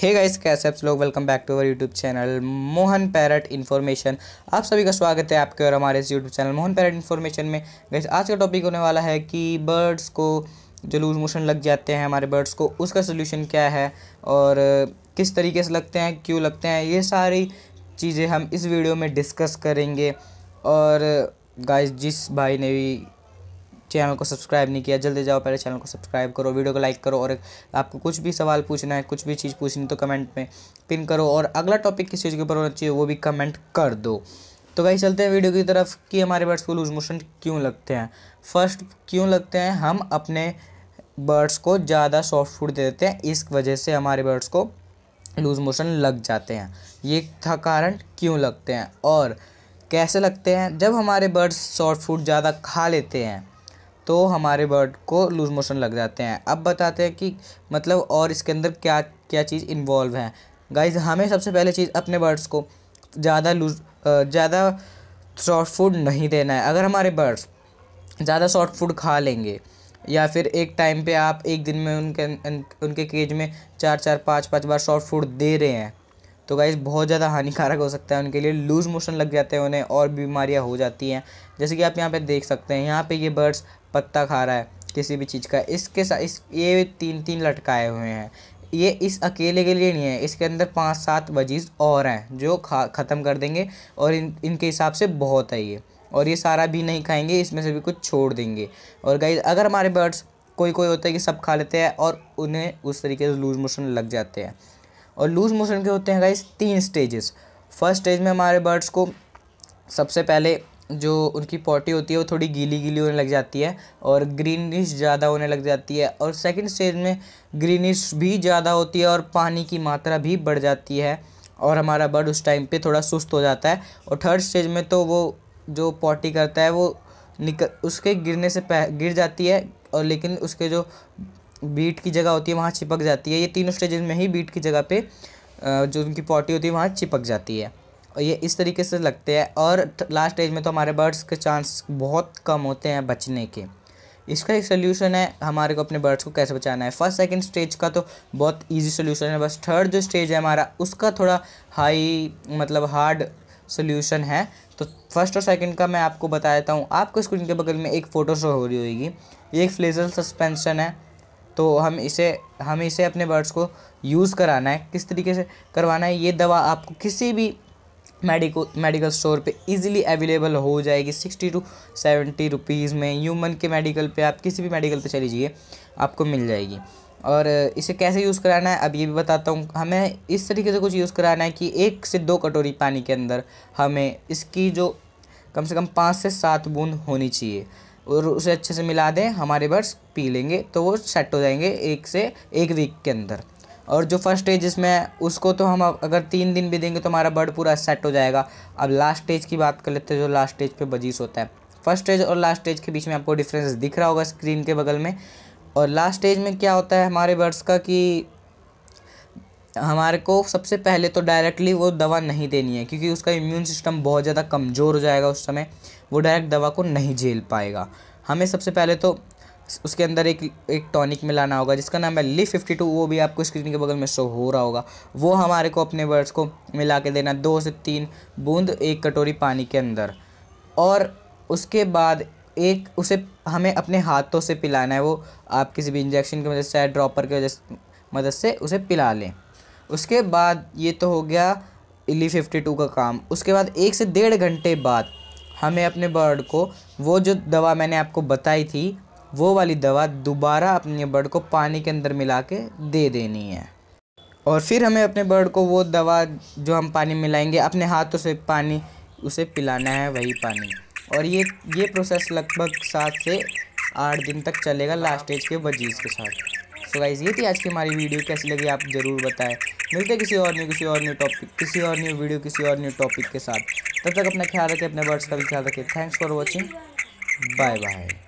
hey guys कैसे आप लोग welcome back to our YouTube channel Mohan parrot information आप सभी का स्वागत है आपके और हमारे इस YouTube channel Mohan parrot information में गाइस आज का टॉपिक होने वाला है कि बर्ड्स को जो लूज मोशन लग जाते हैं हमारे बर्ड्स को उसका सोल्यूशन क्या है और किस तरीके से लगते हैं क्यों लगते हैं ये सारी चीज़ें हम इस वीडियो में डिस्कस करेंगे और गाइस जिस भाई ने भी चैनल को सब्सक्राइब नहीं किया जल्दी जाओ पहले चैनल को सब्सक्राइब करो वीडियो को लाइक करो और आपको कुछ भी सवाल पूछना है कुछ भी चीज़ पूछनी तो कमेंट में पिन करो और अगला टॉपिक किस चीज़ के ऊपर होना चाहिए वो भी कमेंट कर दो तो भाई चलते हैं वीडियो की तरफ कि हमारे बर्ड्स को लूज मोशन क्यों लगते हैं फर्स्ट क्यों लगते हैं हम अपने बर्ड्स को ज़्यादा सॉफ्ट फूड दे देते हैं इस वजह से हमारे बर्ड्स को लूज मोशन लग जाते हैं ये था कारण क्यों लगते हैं और कैसे लगते हैं जब हमारे बर्ड्स सॉफ्ट फूड ज़्यादा खा लेते हैं तो हमारे बर्ड को लूज मोशन लग जाते हैं अब बताते हैं कि मतलब और इसके अंदर क्या क्या चीज़ इन्वॉल्व है गाइज हमें सबसे पहले चीज़ अपने बर्ड्स को ज़्यादा लूज ज़्यादा सॉफ्ट फूड नहीं देना है अगर हमारे बर्ड्स ज़्यादा सॉफ्ट फूड खा लेंगे या फिर एक टाइम पे आप एक दिन में उनके उनके केज में चार चार पाँच पाँच बार सॉफ्ट फूड दे रहे हैं तो गाइज़ बहुत ज़्यादा हानिकारक हो सकता है उनके लिए लूज़ मोशन लग जाते हैं उन्हें और बीमारियाँ हो जाती हैं जैसे कि आप यहाँ पे देख सकते हैं यहाँ पे ये बर्ड्स पत्ता खा रहा है किसी भी चीज़ का इसके साथ इस ये तीन तीन लटकाए हुए हैं ये इस अकेले के लिए नहीं है इसके अंदर पाँच सात वजीज़ और हैं जो खा ख़त्म कर देंगे और इन इनके हिसाब से बहुत है ये और ये सारा भी नहीं खाएंगे इसमें से भी कुछ छोड़ देंगे और गाइज अगर हमारे बर्ड्स कोई कोई होता है कि सब खा लेते हैं और उन्हें उस तरीके से लूज मोशन लग जाते हैं और लूज़ मोशन के होते हैं गाइस तीन स्टेजेस फर्स्ट स्टेज में हमारे बर्ड्स को सबसे पहले जो उनकी पॉटी होती है वो थोड़ी गीली गीली होने लग जाती है और ग्रीनिश ज़्यादा होने लग जाती है और सेकंड स्टेज में ग्रीनिश भी ज़्यादा होती है और पानी की मात्रा भी बढ़ जाती है और हमारा बर्ड उस टाइम पे थोड़ा सुस्त हो जाता है और थर्ड स्टेज में तो वो जो पॉटी करता है वो निकल उसके गिरने से गिर जाती है और लेकिन उसके जो बीट की जगह होती है वहाँ चिपक जाती है ये तीनों स्टेजेस में ही बीट की जगह पे जो उनकी पॉटी होती है वहाँ चिपक जाती है और ये इस तरीके से लगते हैं और लास्ट स्टेज में तो हमारे बर्ड्स के चांस बहुत कम होते हैं बचने के इसका एक सोल्यूशन है हमारे को अपने बर्ड्स को कैसे बचाना है फर्स्ट सेकंड स्टेज का तो बहुत इजी सोल्यूशन है बस थर्ड जो स्टेज है हमारा उसका थोड़ा हाई मतलब हार्ड सोल्यूशन है तो फर्स्ट और सेकंड का मैं आपको बता देता हूँ आपको स्क्रीन के बगल में एक फ़ोटो शो हो रही होगी ये एक फ्लेजर सस्पेंशन है तो हम इसे हम इसे अपने बर्ड्स को यूज़ कराना है किस तरीके से करवाना है ये दवा आपको किसी भी मेडिको मेडिकल स्टोर पे इजीली अवेलेबल हो जाएगी सिक्सटी टू सेवेंटी रुपीज़ में ह्यूमन के मेडिकल पे आप किसी भी मेडिकल पे चली जाइए आपको मिल जाएगी और इसे कैसे यूज़ कराना है अब ये भी बताता हूँ हमें इस तरीके से कुछ यूज़ कराना है कि एक से दो कटोरी पानी के अंदर हमें इसकी जो कम से कम पाँच से सात बूंद होनी चाहिए और उसे अच्छे से मिला दें हमारे बर्ड्स पी लेंगे तो वो सेट हो जाएंगे एक से एक वीक के अंदर और जो फर्स्ट स्टेज इसमें उसको तो हम अगर तीन दिन भी देंगे तो हमारा बर्ड पूरा सेट हो जाएगा अब लास्ट स्टेज की बात कर लेते हैं जो लास्ट स्टेज पे बजीस होता है फर्स्ट स्टेज और लास्ट स्टेज के बीच में आपको डिफरेंस दिख रहा होगा स्क्रीन के बगल में और लास्ट स्टेज में क्या होता है हमारे बर्ड्स का कि हमारे को सबसे पहले तो डायरेक्टली वो दवा नहीं देनी है क्योंकि उसका इम्यून सिस्टम बहुत ज़्यादा कमज़ोर हो जाएगा उस समय वो डायरेक्ट दवा को नहीं झेल पाएगा हमें सबसे पहले तो उसके अंदर एक एक टॉनिक मिलाना होगा जिसका नाम है ली फिफ्टी टू वो भी आपको स्क्रीन के बगल में शो हो रहा होगा वो हमारे को अपने वर्ड्स को मिला के देना दो से तीन बूंद एक कटोरी पानी के अंदर और उसके बाद एक उसे हमें अपने हाथों से पिलाना है वो आप किसी भी इंजेक्शन की मदद से या ड्रॉपर की वजह से मदद से उसे पिला लें उसके बाद ये तो हो गया ली फिफ्टी टू का काम उसके बाद एक से डेढ़ घंटे बाद हमें अपने बर्ड को वो जो दवा मैंने आपको बताई थी वो वाली दवा दोबारा अपने बर्ड को पानी के अंदर मिला के दे देनी है और फिर हमें अपने बर्ड को वो दवा जो हम पानी मिलाएंगे अपने हाथों से पानी उसे पिलाना है वही पानी और ये ये प्रोसेस लगभग सात से आठ दिन तक चलेगा लास्ट एज के वजीज़ के साथ सो so गाइज़ ये थी आज की हमारी वीडियो कैसी लगी आप ज़रूर बताएं मिलते किसी और न्यू किसी और न्यू टॉपिक किसी और न्यू वीडियो किसी और न्यू टॉपिक के साथ तब तक अपना ख्याल रखें अपने वर्ड्स का भी ख्याल रखें thanks for watching bye bye